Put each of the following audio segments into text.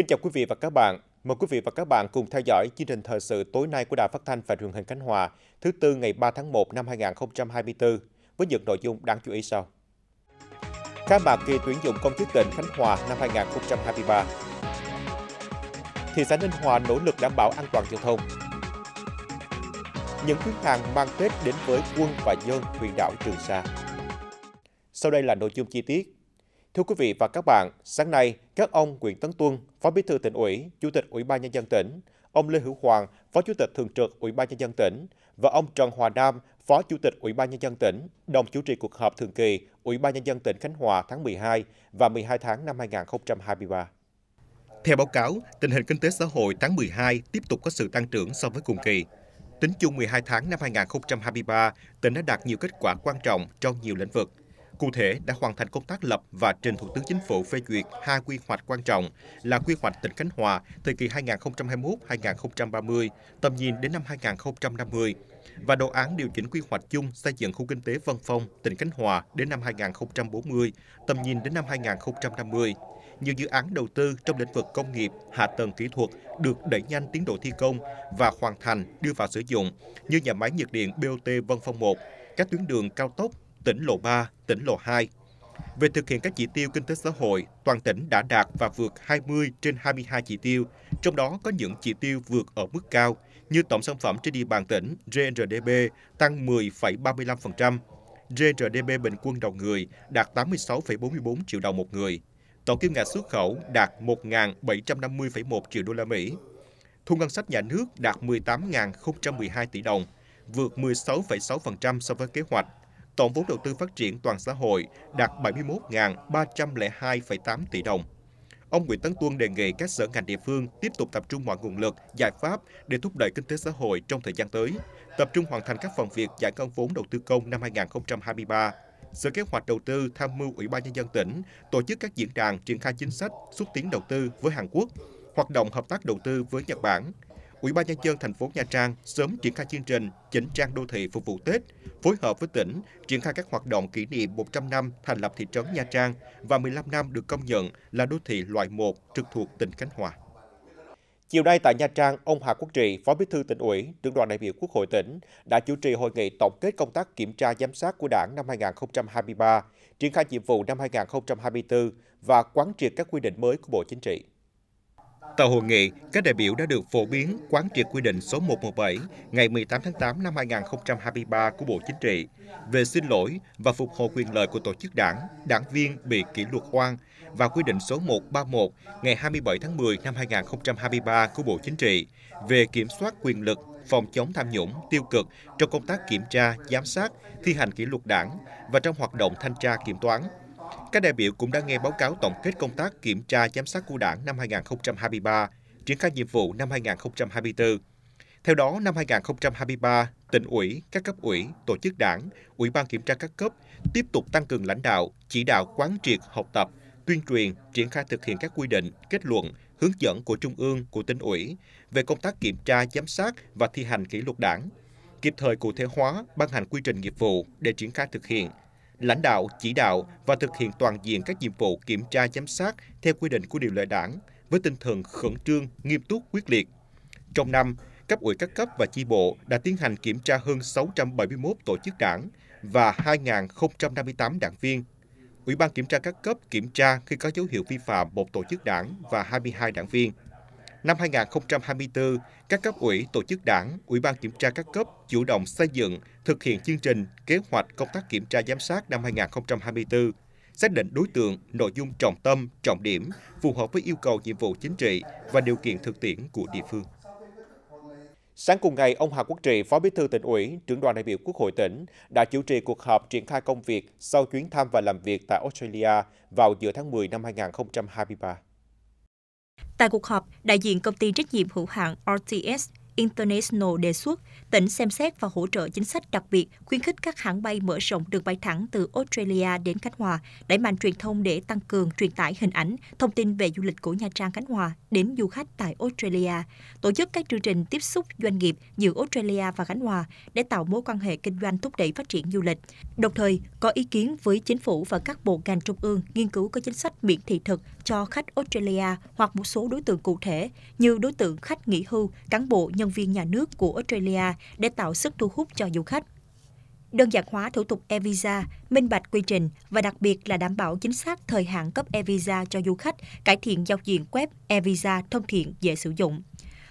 Kính chào quý vị và các bạn. Mời quý vị và các bạn cùng theo dõi chương trình thời sự tối nay của Đài Phát thanh và Truyền hình Khánh Hòa, thứ tư ngày 3 tháng 1 năm 2024 với những nội dung đáng chú ý sau. Khai mạc kỳ tuyển dụng công chức tỉnh Khánh Hòa năm 2023. Thị xã Ninh Hòa nỗ lực đảm bảo an toàn giao thông. Những chuyến hàng mang Tết đến với quân và dân huyện đảo Trường Sa. Sau đây là nội dung chi tiết Thưa quý vị và các bạn, sáng nay, các ông Nguyễn Tấn Tuân, Phó Bí thư tỉnh ủy, Chủ tịch Ủy ban nhân dân tỉnh, ông Lê Hữu Hoàng, Phó Chủ tịch Thường trực Ủy ban nhân dân tỉnh và ông Trần Hòa Nam, Phó Chủ tịch Ủy ban nhân dân tỉnh, đồng chủ trì cuộc họp thường kỳ Ủy ban nhân dân tỉnh Khánh Hòa tháng 12 và 12 tháng năm 2023. Theo báo cáo, tình hình kinh tế xã hội tháng 12 tiếp tục có sự tăng trưởng so với cùng kỳ. Tính chung 12 tháng năm 2023, tỉnh đã đạt nhiều kết quả quan trọng trong nhiều lĩnh vực, Cụ thể, đã hoàn thành công tác lập và trình Thủ tướng Chính phủ phê duyệt hai quy hoạch quan trọng là quy hoạch tỉnh Khánh Hòa thời kỳ 2021-2030, tầm nhìn đến năm 2050 và đồ án điều chỉnh quy hoạch chung xây dựng khu kinh tế Vân Phong, tỉnh Khánh Hòa đến năm 2040, tầm nhìn đến năm 2050. Nhiều dự án đầu tư trong lĩnh vực công nghiệp, hạ tầng kỹ thuật được đẩy nhanh tiến độ thi công và hoàn thành đưa vào sử dụng như nhà máy nhiệt điện BOT Vân Phong 1, các tuyến đường cao tốc tỉnh lộ 3, tỉnh lộ 2. Về thực hiện các chỉ tiêu kinh tế xã hội, toàn tỉnh đã đạt và vượt 20 trên 22 chỉ tiêu, trong đó có những chỉ tiêu vượt ở mức cao như tổng sản phẩm trên địa bàn tỉnh GNDP tăng 10,35%, GNDP bình quân đầu người đạt 86,44 triệu đồng một người, tổng kim ngạch xuất khẩu đạt 1.750,1 triệu đô la Mỹ, thu ngân sách nhà nước đạt 18.012 tỷ đồng, vượt 16,6% so với kế hoạch tổng vốn đầu tư phát triển toàn xã hội đạt 71.302,8 tỷ đồng. Ông Nguyễn Tấn Tuân đề nghị các sở ngành địa phương tiếp tục tập trung mọi nguồn lực, giải pháp để thúc đẩy kinh tế xã hội trong thời gian tới, tập trung hoàn thành các phần việc giải ngân vốn đầu tư công năm 2023. Sở Kế hoạch Đầu tư tham mưu Ủy ban Nhân dân tỉnh tổ chức các diễn đàn triển khai chính sách xúc tiến đầu tư với Hàn Quốc, hoạt động hợp tác đầu tư với Nhật Bản, Ủy ban nhân dân thành phố Nha Trang sớm triển khai chương trình chỉnh trang đô thị phục vụ Tết, phối hợp với tỉnh triển khai các hoạt động kỷ niệm 100 năm thành lập thị trấn Nha Trang và 15 năm được công nhận là đô thị loại 1 trực thuộc tỉnh Khánh Hòa. Chiều nay tại Nha Trang, ông Hà Quốc Trị, Phó Bí thư tỉnh ủy, trưởng đoàn đại biểu Quốc hội tỉnh đã chủ trì hội nghị tổng kết công tác kiểm tra giám sát của Đảng năm 2023, triển khai nhiệm vụ năm 2024 và quán triệt các quy định mới của Bộ Chính trị. Tại hội nghị, các đại biểu đã được phổ biến quán triệt quy định số 117 ngày 18 tháng 8 năm 2023 của Bộ Chính trị về xin lỗi và phục hồi quyền lợi của tổ chức đảng, đảng viên bị kỷ luật oan và quy định số 131 ngày 27 tháng 10 năm 2023 của Bộ Chính trị về kiểm soát quyền lực, phòng chống tham nhũng, tiêu cực trong công tác kiểm tra, giám sát, thi hành kỷ luật đảng và trong hoạt động thanh tra kiểm toán – các đại biểu cũng đã nghe báo cáo tổng kết công tác kiểm tra giám sát của đảng năm 2023, triển khai nhiệm vụ năm 2024. Theo đó, năm 2023, tỉnh ủy, các cấp ủy, tổ chức đảng, ủy ban kiểm tra các cấp tiếp tục tăng cường lãnh đạo, chỉ đạo quán triệt, học tập, tuyên truyền, triển khai thực hiện các quy định, kết luận, hướng dẫn của Trung ương, của tỉnh ủy về công tác kiểm tra, giám sát và thi hành kỷ luật đảng, kịp thời cụ thể hóa, ban hành quy trình nghiệp vụ để triển khai thực hiện, lãnh đạo, chỉ đạo và thực hiện toàn diện các nhiệm vụ kiểm tra giám sát theo quy định của điều lệ đảng với tinh thần khẩn trương, nghiêm túc, quyết liệt. Trong năm, cấp ủy các cấp và chi bộ đã tiến hành kiểm tra hơn 671 tổ chức đảng và 2.058 đảng viên. Ủy ban kiểm tra các cấp kiểm tra khi có dấu hiệu vi phạm một tổ chức đảng và 22 đảng viên năm 2024, các cấp ủy, tổ chức đảng, ủy ban kiểm tra các cấp chủ động xây dựng, thực hiện chương trình, kế hoạch công tác kiểm tra giám sát năm 2024, xác định đối tượng, nội dung trọng tâm, trọng điểm, phù hợp với yêu cầu nhiệm vụ chính trị và điều kiện thực tiễn của địa phương. Sáng cùng ngày, ông Hà Quốc Trị, Phó Bí thư tỉnh ủy, trưởng đoàn đại biểu Quốc hội tỉnh, đã chủ trì cuộc họp triển khai công việc sau chuyến thăm và làm việc tại Australia vào giữa tháng 10 năm 2023. Tại cuộc họp, đại diện công ty trách nhiệm hữu hạn RTS International đề xuất tỉnh xem xét và hỗ trợ chính sách đặc biệt khuyến khích các hãng bay mở rộng đường bay thẳng từ Australia đến Khánh Hòa, đẩy mạnh truyền thông để tăng cường truyền tải hình ảnh, thông tin về du lịch của Nha Trang Khánh Hòa đến du khách tại Australia, tổ chức các chương trình tiếp xúc doanh nghiệp giữa Australia và Khánh Hòa để tạo mối quan hệ kinh doanh thúc đẩy phát triển du lịch. Đồng thời, có ý kiến với chính phủ và các bộ ngành trung ương nghiên cứu có chính sách miễn thị thực cho khách Australia hoặc một số đối tượng cụ thể như đối tượng khách nghỉ hưu, cán bộ, nhân viên nhà nước của Australia để tạo sức thu hút cho du khách đơn giản hóa thủ tục e-visa, minh bạch quy trình và đặc biệt là đảm bảo chính xác thời hạn cấp e-visa cho du khách, cải thiện giao diện web e-visa thân thiện dễ sử dụng.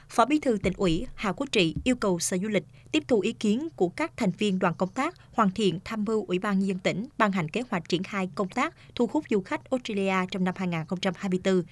Phó Bí thư tỉnh ủy Hà Quốc Trị yêu cầu Sở Du lịch tiếp thu ý kiến của các thành viên đoàn công tác, hoàn thiện tham mưu Ủy ban nhân dân tỉnh ban hành kế hoạch triển khai công tác thu hút du khách Australia trong năm 2024.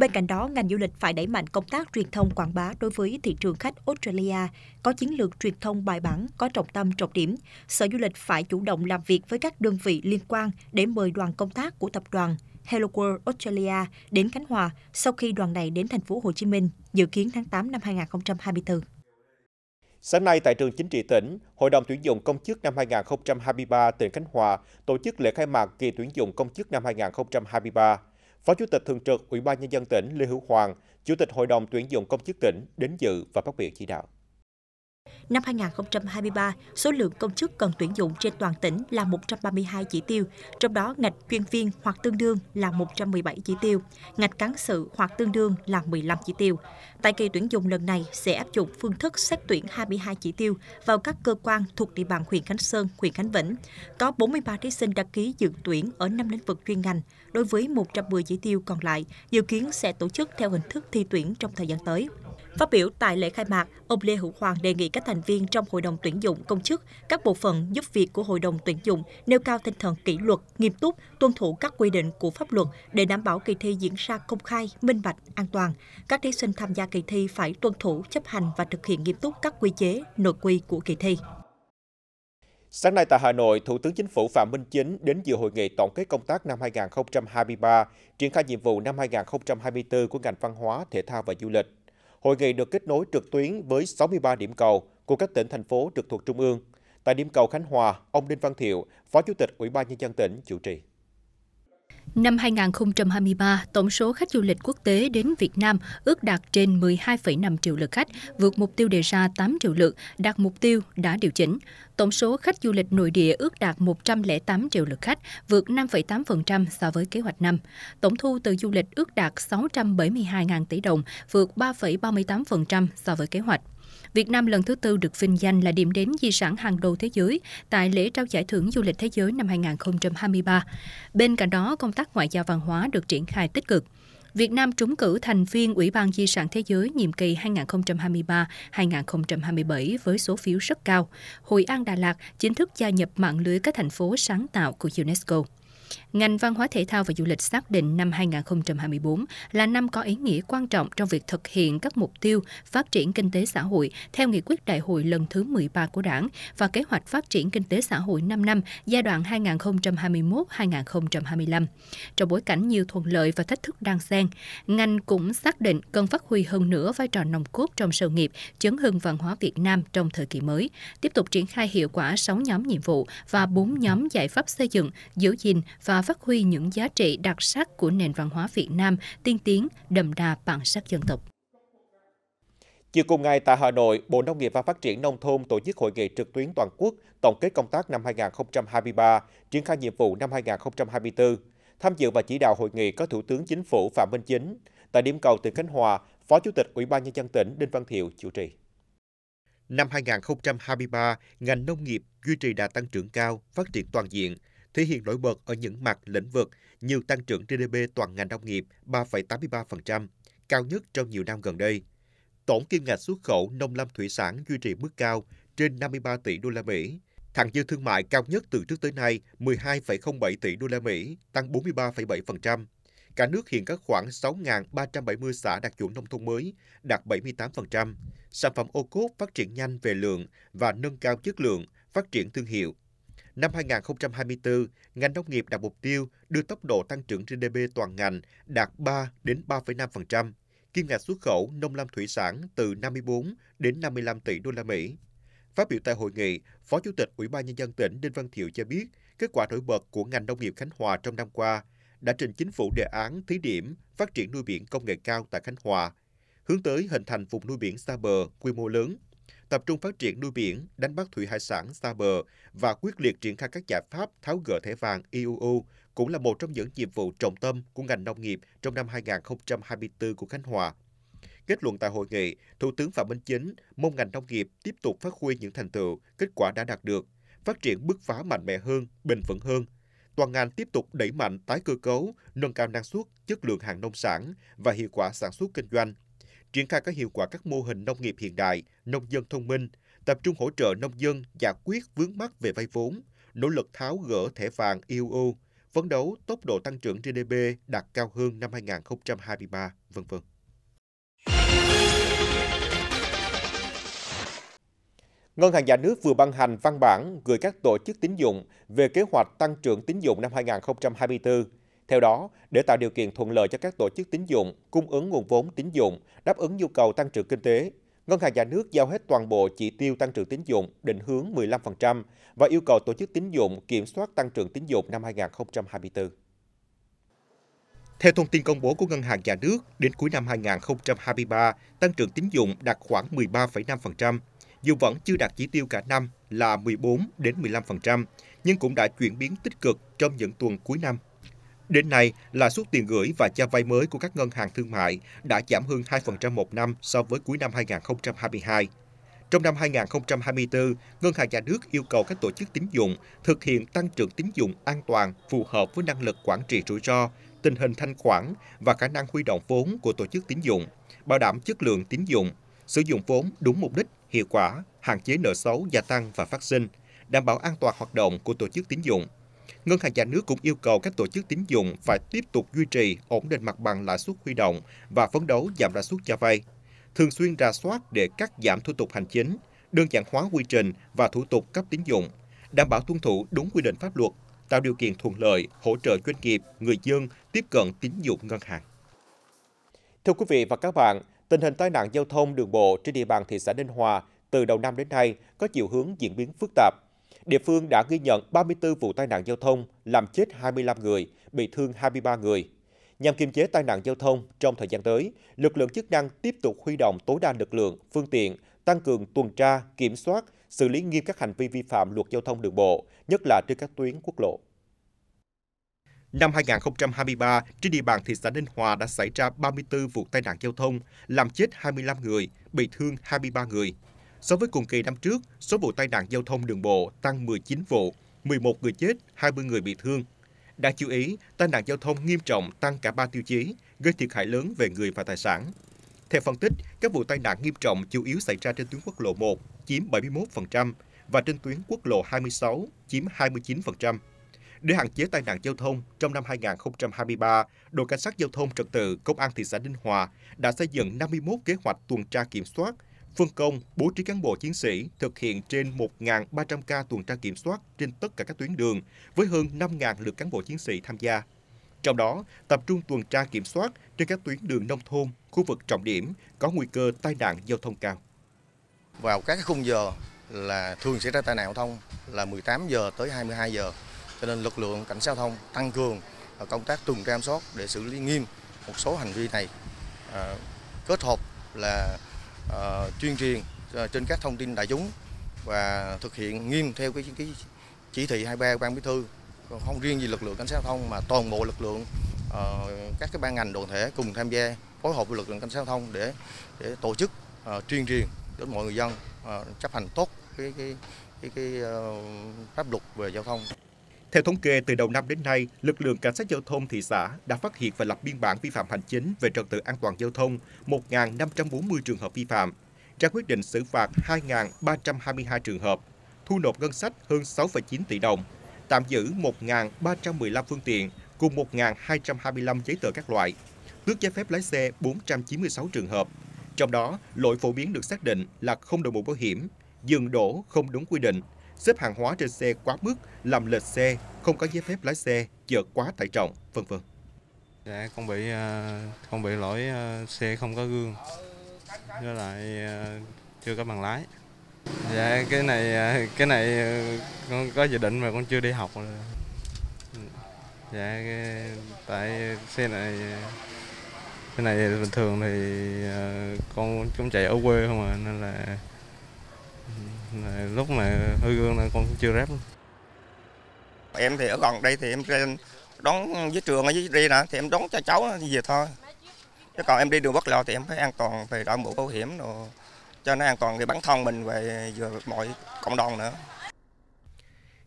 Bên cạnh đó, ngành du lịch phải đẩy mạnh công tác truyền thông quảng bá đối với thị trường khách Australia, có chiến lược truyền thông bài bản, có trọng tâm trọng điểm. Sở Du lịch phải chủ động làm việc với các đơn vị liên quan để mời đoàn công tác của tập đoàn Hello World Australia đến Khánh Hòa sau khi đoàn này đến thành phố Hồ Chí Minh, dự kiến tháng 8 năm 2024. Sáng nay tại trường chính trị tỉnh, Hội đồng tuyển dụng công chức năm 2023 tỉnh Khánh Hòa tổ chức lễ khai mạc kỳ tuyển dụng công chức năm 2023. Phó Chủ tịch Thường trực Ủy ban Nhân dân tỉnh Lê Hữu Hoàng, Chủ tịch Hội đồng tuyển dụng công chức tỉnh đến dự và phát biểu chỉ đạo. Năm 2023, số lượng công chức cần tuyển dụng trên toàn tỉnh là 132 chỉ tiêu, trong đó ngạch chuyên viên hoặc tương đương là 117 chỉ tiêu, ngạch cán sự hoặc tương đương là 15 chỉ tiêu. Tại kỳ tuyển dụng lần này sẽ áp dụng phương thức xét tuyển 22 chỉ tiêu vào các cơ quan thuộc địa bàn huyện Khánh Sơn, huyện Khánh Vĩnh. Có 43 thí sinh đăng ký dự tuyển ở 5 lĩnh vực chuyên ngành. Đối với 110 chỉ tiêu còn lại, dự kiến sẽ tổ chức theo hình thức thi tuyển trong thời gian tới. Phát biểu tại lễ khai mạc, ông Lê Hữu Hoàng đề nghị các thành viên trong Hội đồng tuyển dụng công chức, các bộ phận giúp việc của Hội đồng tuyển dụng nêu cao tinh thần kỷ luật, nghiêm túc, tuân thủ các quy định của pháp luật để đảm bảo kỳ thi diễn ra công khai, minh bạch, an toàn. Các thí sinh tham gia kỳ thi phải tuân thủ, chấp hành và thực hiện nghiêm túc các quy chế, nội quy của kỳ thi. Sáng nay tại Hà Nội, Thủ tướng Chính phủ Phạm Minh Chính đến dự hội nghị tổng kết công tác năm 2023, triển khai nhiệm vụ năm 2024 của ngành văn hóa, thể thao và du lịch. Hội nghị được kết nối trực tuyến với 63 điểm cầu của các tỉnh, thành phố trực thuộc Trung ương. Tại điểm cầu Khánh Hòa, ông Đinh Văn Thiệu, Phó Chủ tịch Ủy ban Nhân dân tỉnh, chủ trì. Năm 2023, tổng số khách du lịch quốc tế đến Việt Nam ước đạt trên 12,5 triệu lượt khách, vượt mục tiêu đề ra 8 triệu lượt, đạt mục tiêu đã điều chỉnh. Tổng số khách du lịch nội địa ước đạt 108 triệu lượt khách, vượt 5,8% so với kế hoạch năm. Tổng thu từ du lịch ước đạt 672.000 tỷ đồng, vượt 3,38% so với kế hoạch. Việt Nam lần thứ tư được vinh danh là điểm đến di sản hàng đầu thế giới tại lễ trao giải thưởng du lịch thế giới năm 2023. Bên cạnh đó, công tác ngoại giao văn hóa được triển khai tích cực. Việt Nam trúng cử thành viên Ủy ban Di sản Thế giới nhiệm kỳ 2023-2027 với số phiếu rất cao. Hội An Đà Lạt chính thức gia nhập mạng lưới các thành phố sáng tạo của UNESCO. Ngành văn hóa thể thao và du lịch xác định năm 2024 là năm có ý nghĩa quan trọng trong việc thực hiện các mục tiêu phát triển kinh tế xã hội theo nghị quyết đại hội lần thứ 13 của Đảng và kế hoạch phát triển kinh tế xã hội 5 năm giai đoạn 2021-2025. Trong bối cảnh nhiều thuận lợi và thách thức đang xen, ngành cũng xác định cần phát huy hơn nữa vai trò nòng cốt trong sự nghiệp chấn hưng văn hóa Việt Nam trong thời kỳ mới, tiếp tục triển khai hiệu quả 6 nhóm nhiệm vụ và 4 nhóm giải pháp xây dựng, giữ gìn và phát huy những giá trị đặc sắc của nền văn hóa Việt Nam tiên tiến, đậm đà bản sắc dân tộc. Chiều cùng ngày tại Hà Nội, Bộ Nông nghiệp và Phát triển Nông thôn tổ chức hội nghị trực tuyến toàn quốc tổng kết công tác năm 2023, triển khai nhiệm vụ năm 2024. Tham dự và chỉ đạo hội nghị có Thủ tướng Chính phủ Phạm Minh Chính. Tại điểm cầu tỉnh Khánh Hòa, Phó Chủ tịch Ủy ban Nhân dân tỉnh Đinh Văn Thiệu chủ trì. Năm 2023, ngành nông nghiệp duy trì đà tăng trưởng cao, phát triển toàn diện – thể hiện nổi bật ở những mặt lĩnh vực như tăng trưởng GDP toàn ngành nông nghiệp 3,83%, cao nhất trong nhiều năm gần đây. Tổng kim ngạch xuất khẩu nông lâm thủy sản duy trì mức cao trên 53 tỷ đô la Mỹ. Thặng dư thương mại cao nhất từ trước tới nay 12,07 tỷ đô la Mỹ, tăng 43,7%. Cả nước hiện có khoảng 6.370 xã đạt chuẩn nông thôn mới, đạt 78%. Sản phẩm ô cốt phát triển nhanh về lượng và nâng cao chất lượng, phát triển thương hiệu, Năm 2024, ngành nông nghiệp đặt mục tiêu đưa tốc độ tăng trưởng GDP toàn ngành đạt 3 đến 3,5%, kim ngạch xuất khẩu nông lâm thủy sản từ 54 đến 55 tỷ đô la Mỹ. Phát biểu tại hội nghị, Phó Chủ tịch Ủy ban nhân dân tỉnh Đinh Văn Thiệu cho biết, kết quả nổi bật của ngành nông nghiệp Khánh Hòa trong năm qua đã trình chính phủ đề án thí điểm phát triển nuôi biển công nghệ cao tại Khánh Hòa, hướng tới hình thành vùng nuôi biển xa bờ quy mô lớn tập trung phát triển nuôi biển, đánh bắt thủy hải sản xa bờ và quyết liệt triển khai các giải pháp tháo gỡ thẻ vàng IUU e cũng là một trong những nhiệm vụ trọng tâm của ngành nông nghiệp trong năm 2024 của Khánh Hòa. Kết luận tại hội nghị, Thủ tướng Phạm Minh Chính mong ngành nông nghiệp tiếp tục phát huy những thành tựu, kết quả đã đạt được, phát triển bứt phá mạnh mẽ hơn, bền vững hơn. Toàn ngành tiếp tục đẩy mạnh tái cơ cấu, nâng cao năng suất, chất lượng hàng nông sản và hiệu quả sản xuất kinh doanh, triển khai có hiệu quả các mô hình nông nghiệp hiện đại, nông dân thông minh, tập trung hỗ trợ nông dân giải quyết vướng mắc về vay vốn, nỗ lực tháo gỡ thẻ vàng IOU, phấn đấu tốc độ tăng trưởng GDP đạt cao hơn năm 2023, vân vân. Ngân hàng Nhà nước vừa ban hành văn bản gửi các tổ chức tín dụng về kế hoạch tăng trưởng tín dụng năm 2024 theo đó, để tạo điều kiện thuận lợi cho các tổ chức tín dụng cung ứng nguồn vốn tín dụng, đáp ứng nhu cầu tăng trưởng kinh tế, Ngân hàng Nhà nước giao hết toàn bộ chỉ tiêu tăng trưởng tín dụng định hướng 15% và yêu cầu tổ chức tín dụng kiểm soát tăng trưởng tín dụng năm 2024. Theo thông tin công bố của Ngân hàng Nhà nước, đến cuối năm 2023, tăng trưởng tín dụng đạt khoảng 13,5%, dù vẫn chưa đạt chỉ tiêu cả năm là 14 đến 15%, nhưng cũng đã chuyển biến tích cực trong những tuần cuối năm. Đến nay, lãi suất tiền gửi và cho vay mới của các ngân hàng thương mại đã giảm hơn 2% một năm so với cuối năm 2022. Trong năm 2024, Ngân hàng Nhà nước yêu cầu các tổ chức tín dụng thực hiện tăng trưởng tín dụng an toàn phù hợp với năng lực quản trị rủi ro, tình hình thanh khoản và khả năng huy động vốn của tổ chức tín dụng, bảo đảm chất lượng tín dụng, sử dụng vốn đúng mục đích, hiệu quả, hạn chế nợ xấu gia tăng và phát sinh, đảm bảo an toàn hoạt động của tổ chức tín dụng. Ngân hàng nhà nước cũng yêu cầu các tổ chức tín dụng phải tiếp tục duy trì ổn định mặt bằng lãi suất huy động và phấn đấu giảm lãi suất cho vay, thường xuyên ra soát để cắt giảm thủ tục hành chính, đơn giản hóa quy trình và thủ tục cấp tín dụng, đảm bảo tuân thủ đúng quy định pháp luật, tạo điều kiện thuận lợi hỗ trợ doanh nghiệp, người dân tiếp cận tín dụng ngân hàng. Thưa quý vị và các bạn, tình hình tai nạn giao thông đường bộ trên địa bàn thị xã Ninh Hòa từ đầu năm đến nay có chiều hướng diễn biến phức tạp. Địa phương đã ghi nhận 34 vụ tai nạn giao thông, làm chết 25 người, bị thương 23 người. Nhằm kiềm chế tai nạn giao thông trong thời gian tới, lực lượng chức năng tiếp tục huy động tối đa lực lượng, phương tiện, tăng cường tuần tra, kiểm soát, xử lý nghiêm các hành vi vi phạm luật giao thông đường bộ, nhất là trên các tuyến quốc lộ. Năm 2023, trên địa bàn thị xã Ninh Hòa đã xảy ra 34 vụ tai nạn giao thông, làm chết 25 người, bị thương 23 người. So với cùng kỳ năm trước, số vụ tai nạn giao thông đường bộ tăng 19 vụ, 11 người chết, 20 người bị thương. Đáng chú ý, tai nạn giao thông nghiêm trọng tăng cả 3 tiêu chí, gây thiệt hại lớn về người và tài sản. Theo phân tích, các vụ tai nạn nghiêm trọng chủ yếu xảy ra trên tuyến quốc lộ 1, chiếm 71%, và trên tuyến quốc lộ 26, chiếm 29%. Để hạn chế tai nạn giao thông, trong năm 2023, đội cảnh sát giao thông trật tự Công an thị xã Ninh Hòa đã xây dựng 51 kế hoạch tuần tra kiểm soát phân công bố trí cán bộ chiến sĩ thực hiện trên 1.300 ca tuần tra kiểm soát trên tất cả các tuyến đường với hơn 5.000 lượt cán bộ chiến sĩ tham gia. Trong đó, tập trung tuần tra kiểm soát trên các tuyến đường nông thôn, khu vực trọng điểm có nguy cơ tai nạn giao thông cao. Vào các khung giờ là thường xảy ra tai nạn giao thông là 18 giờ tới 22 giờ. Cho nên lực lượng cảnh giao thông tăng cường công tác tuần tra kiểm soát để xử lý nghiêm một số hành vi này. À, kết hợp là Ờ, tuyên truyền ờ, trên các thông tin đại chúng và thực hiện nghiêm theo cái, cái chỉ thị 23 ban bí thư không riêng gì lực lượng cảnh sát giao thông mà toàn bộ lực lượng ờ, các cái ban ngành đoàn thể cùng tham gia phối hợp với lực lượng cảnh sát giao thông để để tổ chức uh, tuyên truyền đến mọi người dân uh, chấp hành tốt cái cái cái, cái uh, pháp luật về giao thông. Theo thống kê, từ đầu năm đến nay, lực lượng cảnh sát giao thông thị xã đã phát hiện và lập biên bản vi phạm hành chính về trật tự an toàn giao thông 1.540 trường hợp vi phạm, ra quyết định xử phạt 2.322 trường hợp, thu nộp ngân sách hơn 6,9 tỷ đồng, tạm giữ 1.315 phương tiện cùng 1.225 giấy tờ các loại, tước giấy phép lái xe 496 trường hợp. Trong đó, lỗi phổ biến được xác định là không đội mũ bảo hiểm, dừng đổ không đúng quy định, xếp hàng hóa trên xe quá mức, làm lệch xe, không có giấy phép lái xe, chở quá tải trọng, vân vân. Dạ con bị ờ, con bị lỗi ờ, xe không có gương, với lại ờ, chưa có bằng lái. Dạ cái này cái này con có dự định mà con chưa đi học Dạ tại xe này cái này bình thường thì con cũng chạy ở quê không à nên là Ừ, lúc mà hư gương là con chưa ráp em thì ở gần đây thì em đón dưới trường ở dưới đi nè thì em đón cho cháu về thôi chứ còn em đi đường bất lo thì em phải an toàn về đội mũ bảo hiểm rồi cho nó an toàn về bản thân mình về vừa mọi cộng đồng nữa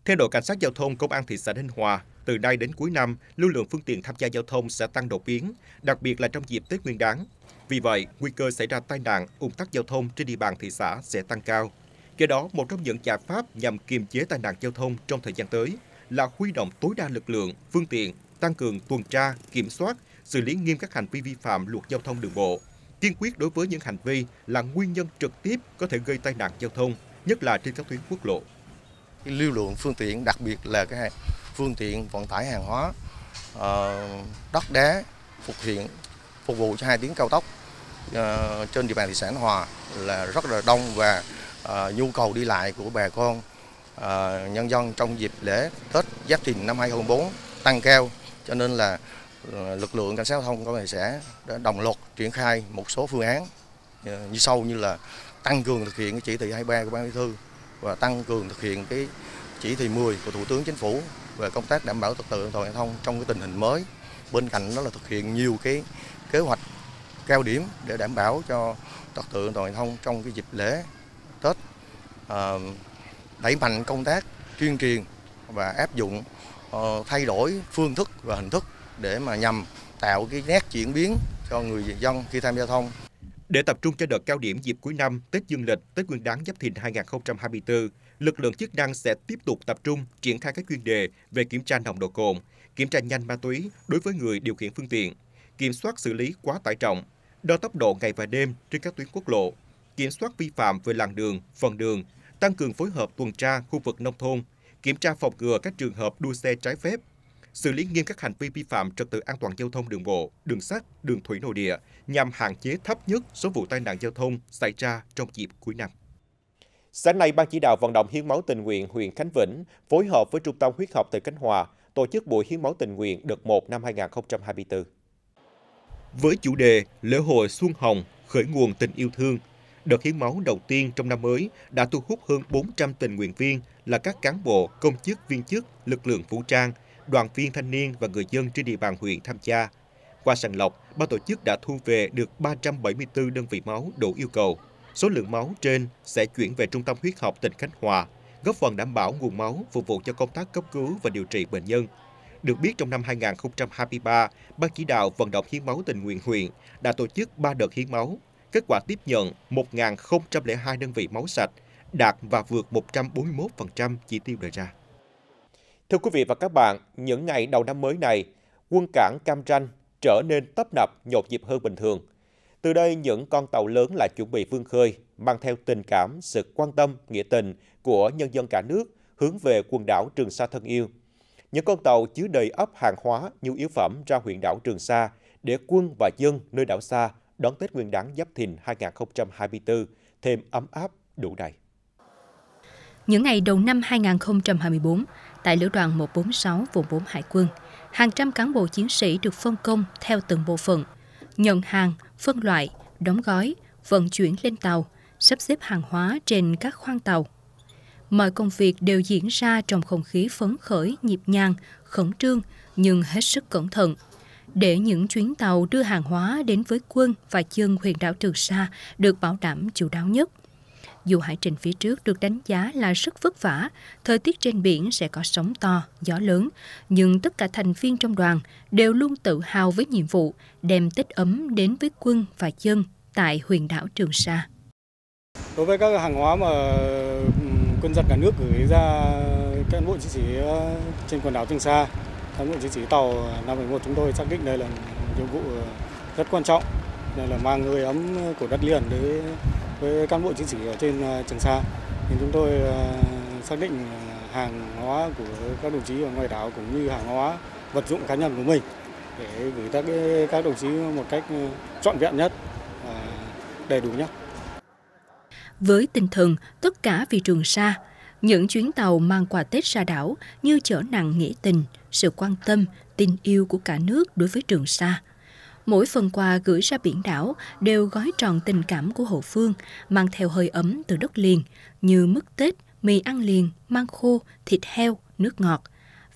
theo đội cảnh sát giao thông công an thị xã Ninh Hòa từ nay đến cuối năm lưu lượng phương tiện tham gia giao thông sẽ tăng đột biến đặc biệt là trong dịp Tết Nguyên Đán vì vậy nguy cơ xảy ra tai nạn ùn tắc giao thông trên địa bàn thị xã sẽ tăng cao do đó, một trong những giải pháp nhằm kiềm chế tai nạn giao thông trong thời gian tới là huy động tối đa lực lượng, phương tiện, tăng cường tuần tra, kiểm soát, xử lý nghiêm các hành vi vi phạm luật giao thông đường bộ, kiên quyết đối với những hành vi là nguyên nhân trực tiếp có thể gây tai nạn giao thông, nhất là trên các tuyến quốc lộ. lưu lượng phương tiện, đặc biệt là cái phương tiện vận tải hàng hóa, ờ, đất đá phục hiện phục vụ cho hai tuyến cao tốc ờ, trên địa bàn thị xã Hòa là rất là đông và à, nhu cầu đi lại của bà con à, nhân dân trong dịp lễ Tết Giáp Thìn năm 2024 tăng cao cho nên là à, lực lượng cảnh sát giao thông công an sẽ đồng loạt triển khai một số phương án à, như sau như là tăng cường thực hiện cái chỉ thị 23 của ban bí thư và tăng cường thực hiện cái chỉ thị 10 của thủ tướng chính phủ về công tác đảm bảo trật tự an toàn giao thông trong cái tình hình mới bên cạnh đó là thực hiện nhiều cái kế hoạch cao điểm để đảm bảo cho trật tự an toàn giao thông trong cái dịp lễ Tết ờ, đẩy mạnh công tác tuyên truyền và áp dụng ờ, thay đổi phương thức và hình thức để mà nhằm tạo cái nét chuyển biến cho người dân khi tham gia thông. Để tập trung cho đợt cao điểm dịp cuối năm, Tết Dương lịch, Tết Nguyên đán Giáp Thìn 2024, lực lượng chức năng sẽ tiếp tục tập trung triển khai các chuyên đề về kiểm tra nồng độ cồn, kiểm tra nhanh ma túy đối với người điều khiển phương tiện, kiểm soát xử lý quá tải trọng, đo tốc độ ngày và đêm trên các tuyến quốc lộ, kiểm soát vi phạm về làn đường, phần đường, tăng cường phối hợp tuần tra khu vực nông thôn, kiểm tra phòng ngừa các trường hợp đua xe trái phép, xử lý nghiêm các hành vi vi phạm trật tự an toàn giao thông đường bộ, đường sắt, đường thủy nội địa nhằm hạn chế thấp nhất số vụ tai nạn giao thông xảy ra trong dịp cuối năm. Sáng nay, Ban chỉ đạo vận động hiến máu tình nguyện huyện Khánh Vĩnh phối hợp với Trung tâm huyết học tỉnh Khánh Hòa tổ chức buổi hiến máu tình nguyện đợt 1 năm 2024. Với chủ đề Lễ hội Xuân Hồng, khởi nguồn tình yêu thương – Đợt hiến máu đầu tiên trong năm mới đã thu hút hơn 400 tình nguyện viên là các cán bộ, công chức, viên chức, lực lượng vũ trang, đoàn viên thanh niên và người dân trên địa bàn huyện tham gia. Qua sàng lọc, ban tổ chức đã thu về được 374 đơn vị máu đủ yêu cầu. Số lượng máu trên sẽ chuyển về Trung tâm Huyết học tỉnh Khánh Hòa, góp phần đảm bảo nguồn máu phục vụ cho công tác cấp cứu và điều trị bệnh nhân. Được biết trong năm 2023, Ban chỉ đạo vận động hiến máu tình nguyện huyện đã tổ chức 3 đợt hiến máu kết quả tiếp nhận 1.002 đơn vị máu sạch, đạt và vượt 141% chỉ tiêu đề ra. Thưa quý vị và các bạn, những ngày đầu năm mới này, quân cảng Cam Ranh trở nên tấp nập nhộn nhịp hơn bình thường. Từ đây, những con tàu lớn lại chuẩn bị vươn khơi, mang theo tình cảm, sự quan tâm, nghĩa tình của nhân dân cả nước hướng về quần đảo Trường Sa thân yêu. Những con tàu chứa đầy ấp hàng hóa, nhu yếu phẩm ra huyện đảo Trường Sa để quân và dân nơi đảo xa đón Tết Nguyên đán Giáp Thìn 2024 thêm ấm áp, đủ đầy. Những ngày đầu năm 2024, tại Lữ đoàn 146 vùng 4 Hải quân, hàng trăm cán bộ chiến sĩ được phân công theo từng bộ phận, nhận hàng, phân loại, đóng gói, vận chuyển lên tàu, sắp xếp hàng hóa trên các khoang tàu. Mọi công việc đều diễn ra trong không khí phấn khởi, nhịp nhàng, khẩn trương nhưng hết sức cẩn thận, để những chuyến tàu đưa hàng hóa đến với quân và dân huyện đảo Trường Sa được bảo đảm chủ đáo nhất. Dù hải trình phía trước được đánh giá là rất vất vả, thời tiết trên biển sẽ có sóng to, gió lớn, nhưng tất cả thành viên trong đoàn đều luôn tự hào với nhiệm vụ đem tích ấm đến với quân và dân tại huyện đảo Trường Sa. Đối với các hàng hóa mà ừ, quân dân cả nước gửi ra các bộ chiến sĩ ờ, trên quần đảo Trường Sa cán bộ chiến sĩ tàu 571 ờ, chúng tôi xác định đây là nhiệm vụ ờ, rất quan trọng đây là mang hơi ấm của đất liền đến với cán bộ chiến sĩ ở trên ờ, Trường Sa nên chúng tôi xác định hàng hóa của các đồng chí ở ngoài đảo cũng như hàng hóa vật dụng cá nhân của mình để gửi các các đồng chí một cách trọn vẹn nhất và đầy đủ nhất với tinh thần tất cả vì Trường Sa những chuyến tàu mang quà Tết ra đảo như chở nặng nghĩa tình, sự quan tâm, tình yêu của cả nước đối với Trường Sa. Mỗi phần quà gửi ra biển đảo đều gói tròn tình cảm của hậu phương, mang theo hơi ấm từ đất liền, như mứt Tết, mì ăn liền, mang khô, thịt heo, nước ngọt.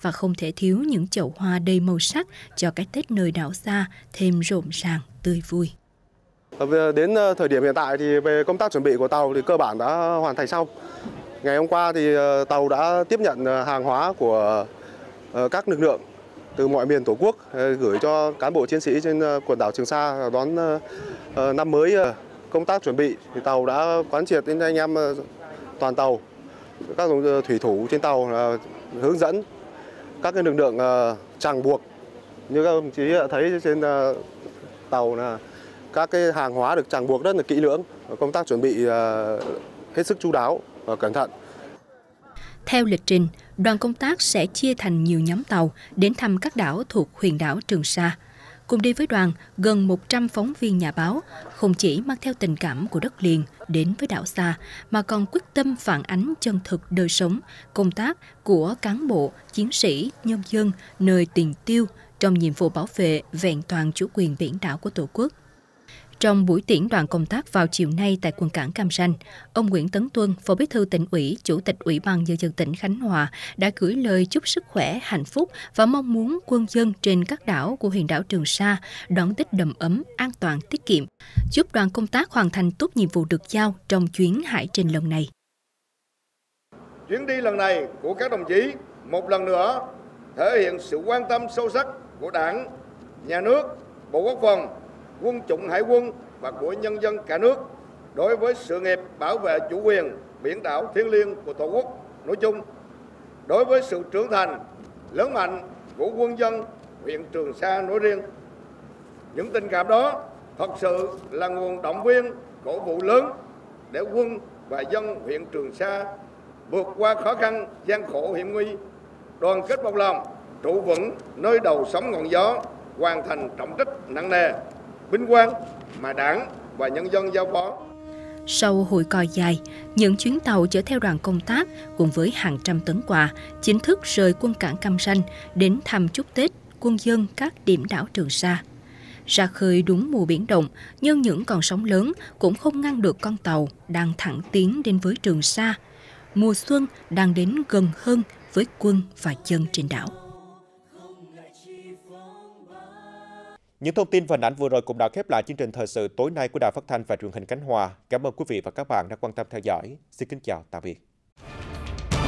Và không thể thiếu những chậu hoa đầy màu sắc cho cái Tết nơi đảo xa thêm rộn ràng, tươi vui. Ờ, đến ờ, thời điểm hiện tại thì về công tác chuẩn bị của tàu thì cơ bản đã hoàn thành xong. Ngày hôm qua thì ờ, tàu đã tiếp nhận ờ, hàng hóa của ờ, các lực lượng từ mọi miền Tổ quốc gửi cho cán bộ chiến sĩ trên quần đảo Trường Sa đón năm mới. Công tác chuẩn bị thì tàu đã quán triệt đến anh em toàn tàu, các thủy thủ trên tàu hướng dẫn các cái lực lượng chẳng buộc như các đồng chí thấy trên tàu là các cái hàng hóa được chẳng buộc rất là kỹ lưỡng, công tác chuẩn bị hết sức chú đáo và ờ, cẩn thận. Theo lịch trình, đoàn công tác sẽ chia thành nhiều nhóm tàu đến thăm các đảo thuộc huyện đảo Trường Sa. Cùng đi với đoàn, gần 100 phóng viên nhà báo không chỉ mang theo tình cảm của đất liền đến với đảo xa mà còn quyết tâm phản ánh chân thực đời sống, công tác của cán bộ, chiến sĩ, nhân dân nơi tiền tiêu trong nhiệm vụ bảo vệ vẹn toàn chủ quyền biển đảo của Tổ quốc. Trong buổi tiễn đoàn công tác vào chiều nay tại quần cảng Cam Ranh, ông Nguyễn Tấn Tuân, Phó Bí thư tỉnh ủy, Chủ tịch Ủy ban Nhân dân tỉnh Khánh Hòa đã gửi lời chúc sức khỏe, hạnh phúc và mong muốn quân dân trên các đảo của huyện đảo Trường Sa đón Tết đầm ấm, an toàn, tiết kiệm, giúp đoàn công tác hoàn thành tốt nhiệm vụ được giao trong chuyến hải trình lần này. Chuyến đi lần này của các đồng chí một lần nữa thể hiện sự quan tâm sâu sắc của Đảng, Nhà nước, Bộ Quốc phòng quân chủng hải quân và của nhân dân cả nước đối với sự nghiệp bảo vệ chủ quyền biển đảo thiêng liêng của Tổ quốc nói chung, đối với sự trưởng thành, lớn mạnh của quân dân huyện Trường Sa nói riêng. Những tình cảm đó thật sự là nguồn động viên, cổ vũ lớn để quân và dân huyện Trường Sa vượt qua khó khăn, gian khổ hiểm nguy, đoàn kết một lòng, trụ vững nơi đầu sóng ngọn gió, hoàn thành trọng trách nặng nề vinh quang mà đảng và nhân dân giao phó. Sau hội còi dài, những chuyến tàu chở theo đoàn công tác cùng với hàng trăm tấn quà chính thức rời quân cảng Cam Ranh đến thăm chúc Tết quân dân các điểm đảo Trường Sa. Ra khơi đúng mùa biển động, nhưng những con sóng lớn cũng không ngăn được con tàu đang thẳng tiến đến với Trường Sa. Mùa xuân đang đến gần hơn với quân và dân trên đảo. Những thông tin và ảnh vừa rồi cũng đã khép lại chương trình thời sự tối nay của Đài Phát thanh và Truyền hình Cánh Hòa. Cảm ơn quý vị và các bạn đã quan tâm theo dõi. Xin kính chào, tạm biệt.